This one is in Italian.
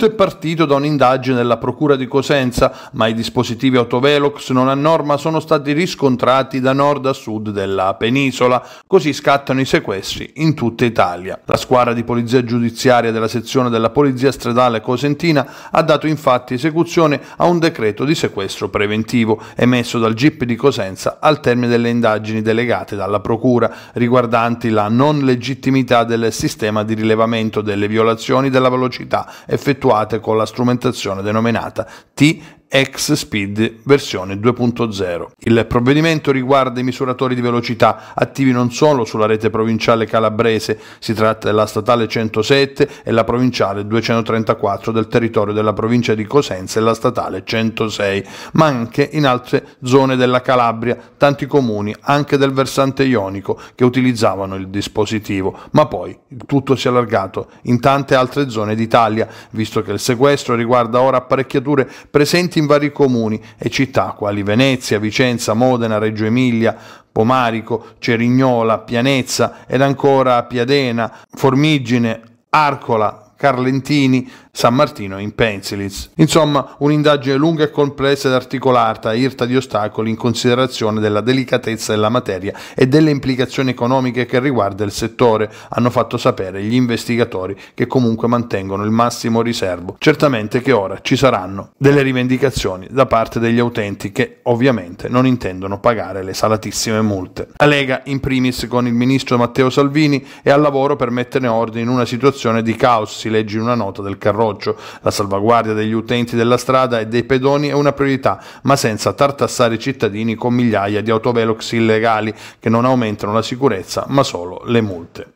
Tutto è partito da un'indagine della Procura di Cosenza, ma i dispositivi autovelox non a norma sono stati riscontrati da nord a sud della penisola, così scattano i sequestri in tutta Italia. La squadra di polizia giudiziaria della sezione della Polizia Stradale Cosentina ha dato infatti esecuzione a un decreto di sequestro preventivo emesso dal GIP di Cosenza al termine delle indagini delegate dalla Procura riguardanti la non legittimità del sistema di rilevamento delle violazioni della velocità effettuata effettuate con la strumentazione denominata T X Speed versione 2.0. Il provvedimento riguarda i misuratori di velocità attivi non solo sulla rete provinciale calabrese, si tratta della statale 107 e la provinciale 234 del territorio della provincia di Cosenza e la statale 106, ma anche in altre zone della Calabria, tanti comuni anche del versante ionico che utilizzavano il dispositivo, ma poi tutto si è allargato in tante altre zone d'Italia, visto che il sequestro riguarda ora apparecchiature presenti in vari comuni e città quali Venezia, Vicenza, Modena, Reggio Emilia, Pomarico, Cerignola, Pianezza ed ancora Piadena, Formigine, Arcola, Carlentini, San Martino in Pensiliz. Insomma, un'indagine lunga e complessa ed articolata, irta di ostacoli in considerazione della delicatezza della materia e delle implicazioni economiche che riguarda il settore, hanno fatto sapere gli investigatori che comunque mantengono il massimo riservo. Certamente che ora ci saranno delle rivendicazioni da parte degli utenti che ovviamente non intendono pagare le salatissime multe. La Lega in primis con il ministro Matteo Salvini è al lavoro per mettere ordine in una situazione di caos leggi in una nota del Carroccio. La salvaguardia degli utenti della strada e dei pedoni è una priorità, ma senza tartassare i cittadini con migliaia di autovelox illegali che non aumentano la sicurezza, ma solo le multe.